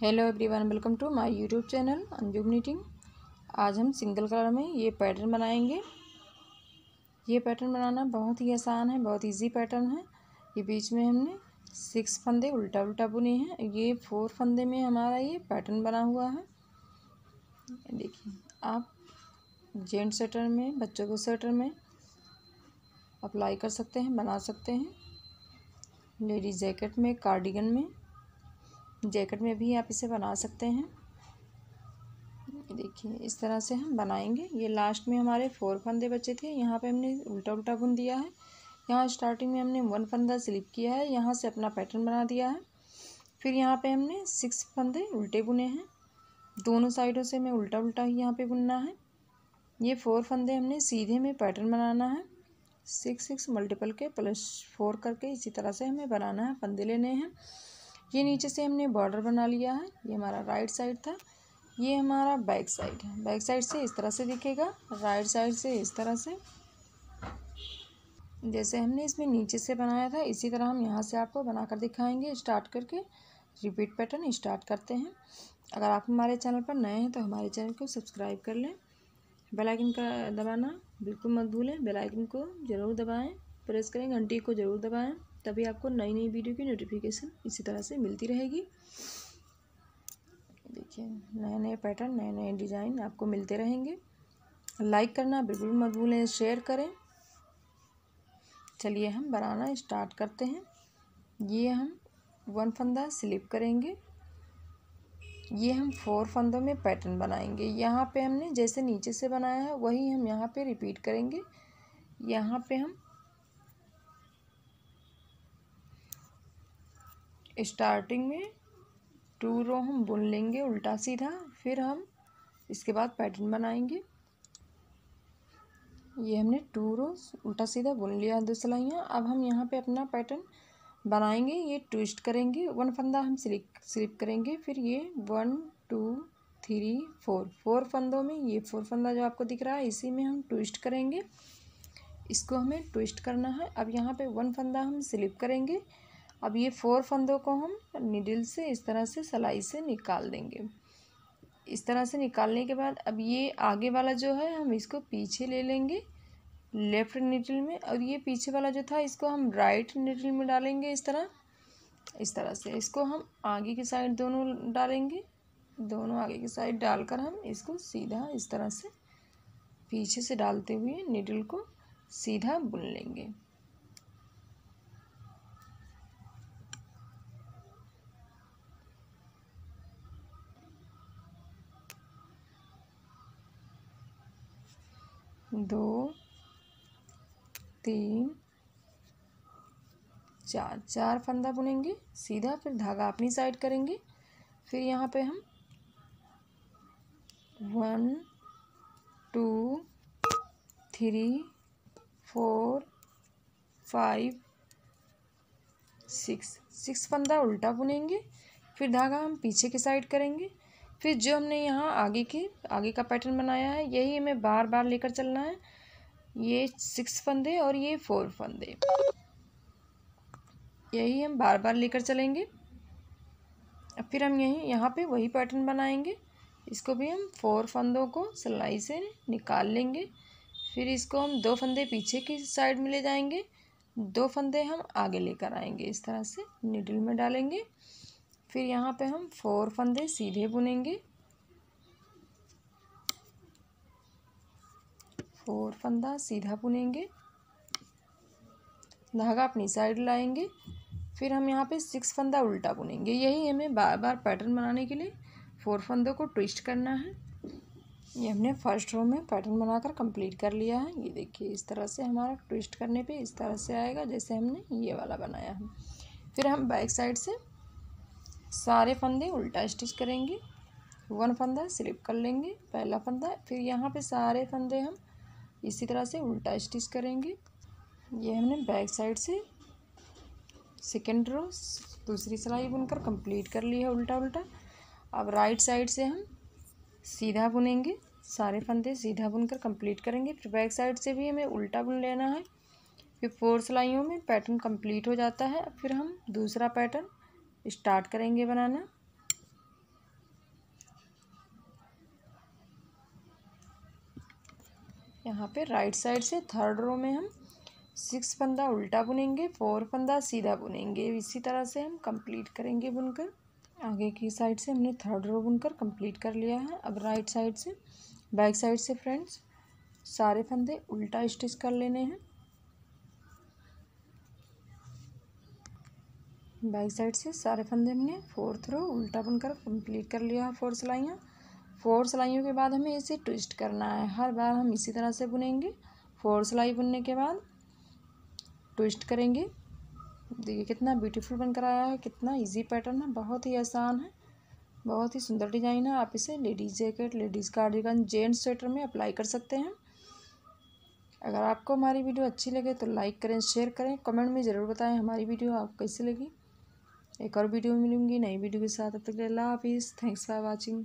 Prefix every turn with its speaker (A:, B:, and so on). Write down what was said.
A: hello everyone welcome to my YouTube channel Anjum knitting आज हम single colour में ये पैटर्न बनाएंगे ये पैटर्न बनाना बहुत ही आसान है बहुत इजी पैटर्न है ये बीच में हमने सिक्स फंदे उल्टा उल्टा बुने हैं ये फोर फंदे में हमारा ये पैटर्न बना हुआ है देखिए आप जेंट्स स्वेटर में बच्चों के स्वेटर में अप्लाई कर सकते हैं बना सकते हैं लेडी जैकेट में कार्डिगन में जैकेट में भी आप इसे बना सकते हैं देखिए इस तरह से हम बनाएंगे ये लास्ट में हमारे फोर फंदे बचे थे यहाँ पे हमने उल्टा उल्टा बुन दिया है यहाँ स्टार्टिंग में हमने वन फंदा स्लिप किया है यहाँ से अपना पैटर्न बना दिया है फिर यहाँ पे हमने सिक्स फंदे उल्टे बुने हैं दोनों साइडों से हमें उल्टा उल्टा ही यहाँ पर बुनना है ये फोर फंदे हमने सीधे में पैटर्न बनाना है सिक्स सिक्स मल्टीपल के प्लस फोर करके इसी तरह से हमें बनाना है फंदे लेने हैं ये नीचे से हमने बॉर्डर बना लिया है ये हमारा राइट साइड था ये हमारा बैक साइड है बैक साइड से इस तरह से दिखेगा राइट साइड से इस तरह से जैसे हमने इसमें नीचे से बनाया था इसी तरह हम यहाँ से आपको बनाकर दिखाएंगे स्टार्ट करके रिपीट पैटर्न स्टार्ट करते हैं अगर आप हमारे चैनल पर नए हैं तो हमारे चैनल को सब्सक्राइब कर लें बेल आइकन का दबाना बिल्कुल मत भूलें बेल आइकन को ज़रूर दबाएं प्रेस करें घंटी को ज़रूर दबाएं तभी आपको नई नई वीडियो की नोटिफिकेशन इसी तरह से मिलती रहेगी देखिए नए नए पैटर्न नए नए डिज़ाइन आपको मिलते रहेंगे लाइक करना बिल्कुल मत भूलें शेयर करें चलिए हम बनाना स्टार्ट करते हैं ये हम वन फंदा स्लिप करेंगे ये हम फोर फंदों में पैटर्न बनाएंगे यहाँ पे हमने जैसे नीचे से बनाया है वही हम यहाँ पे रिपीट करेंगे यहाँ पे हम स्टार्टिंग में टू रो हम बुन लेंगे उल्टा सीधा फिर हम इसके बाद पैटर्न बनाएंगे ये हमने टू रो उल्टा सीधा बुन लिया दो सिलाइयाँ अब हम यहाँ पे अपना पैटर्न बनाएंगे ये ट्विस्ट करेंगे वन फंदा हम स्लिप स्लिप करेंगे फिर ये one two three four four फंदों में ये फोर फंदा जो आपको दिख रहा है इसी में हम ट्विस्ट करेंगे इसको हमें ट्विस्ट करना है अब यहाँ पे वन फंदा हम स्लिप करेंगे अब ये फोर फंदों को हम निडिल से इस तरह से सलाई से निकाल देंगे इस तरह से निकालने के बाद अब ये आगे वाला जो है हम इसको पीछे ले लेंगे लेफ्ट नीडल में और ये पीछे वाला जो था इसको हम राइट नीडल में डालेंगे इस तरह इस तरह से इसको हम आगे की साइड दोनों डालेंगे दोनों आगे की साइड डालकर हम इसको सीधा इस तरह से पीछे से डालते हुए नीडल को सीधा बुन लेंगे दो तीन चार चार फंदा बुनेंगे सीधा फिर धागा अपनी साइड करेंगे फिर यहाँ पे हम one two three four five six six फंदा उल्टा बुनेंगे फिर धागा हम पीछे की साइड करेंगे फिर जो हमने यहाँ आगे की आगे का पैटर्न बनाया है यही हमें बार बार लेकर चलना है ये सिक्स फंदे और ये फोर फंदे यही हम बार बार लेकर चलेंगे अब फिर हम यही यहाँ पे वही पैटर्न बनाएंगे इसको भी हम फोर फंदों को सिलाई से निकाल लेंगे फिर इसको हम दो फंदे पीछे की साइड में ले जाएंगे दो फंदे हम आगे लेकर आएंगे इस तरह से निडल में डालेंगे फिर यहाँ पे हम फोर फंदे सीधे बुनेंगे फोर फंदा सीधा बुनेंगे धागा अपनी साइड लाएंगे फिर हम यहाँ पे सिक्स फंदा उल्टा बुनेंगे यही हमें बार बार पैटर्न बनाने के लिए फोर फंदों को ट्विस्ट करना है ये हमने फर्स्ट रो में पैटर्न बनाकर कंप्लीट कर लिया है ये देखिए इस तरह से हमारा ट्विस्ट करने पे इस तरह से आएगा जैसे हमने ये वाला बनाया है फिर हम बैक साइड से सारे फंदे उल्टा स्टिच करेंगे वन फंदा स्लिप कर लेंगे पहला फंदा फिर यहाँ पे सारे फंदे हम इसी तरह से उल्टा स्टिच करेंगे ये हमने बैक साइड से सेकेंड रो दूसरी सिलाई बुनकर कंप्लीट कर ली है उल्टा उल्टा अब राइट साइड से हम सीधा बुनेंगे सारे फंदे सीधा बुनकर कंप्लीट करेंगे फिर बैक साइड से भी हमें उल्टा बुन लेना है फिर फोर सिलाइयों में पैटर्न कंप्लीट हो जाता है फिर हम दूसरा पैटर्न स्टार्ट करेंगे बनाना यहाँ पे राइट साइड से थर्ड रो में हम सिक्स फंदा उल्टा बुनेंगे फोर फंदा सीधा बुनेंगे इसी तरह से हम कंप्लीट करेंगे बुनकर आगे की साइड से हमने थर्ड रो बुनकर कंप्लीट कर लिया है अब राइट साइड से बैक साइड से फ्रेंड्स सारे फंदे उल्टा स्टिच कर लेने हैं बैक साइड से सारे फंदे हमने फोर्थ रो उल्टा बुनकर कंप्लीट कर लिया है फोर सिलाइयाँ फोर सिलाइयों के बाद हमें इसे ट्विस्ट करना है हर बार हम इसी तरह से बुनेंगे फोर सिलाई बुनने के बाद ट्विस्ट करेंगे देखिए कितना ब्यूटीफुल बनकर आया है कितना इजी पैटर्न है बहुत ही आसान है बहुत ही सुंदर डिजाइन है आप इसे ladies jacket ladies cardigan gents sweater में अप्लाई कर सकते हैं अगर आपको हमारी वीडियो अच्छी लगे तो लाइक करें शेयर करें कमेंट में ज़रूर बताएं हमारी वीडियो आपको कैसी लगी एक और वीडियो में मिलूंगी नई वीडियो के साथ अब तक के हाफिज़ थैंक्स फॉर वॉचिंग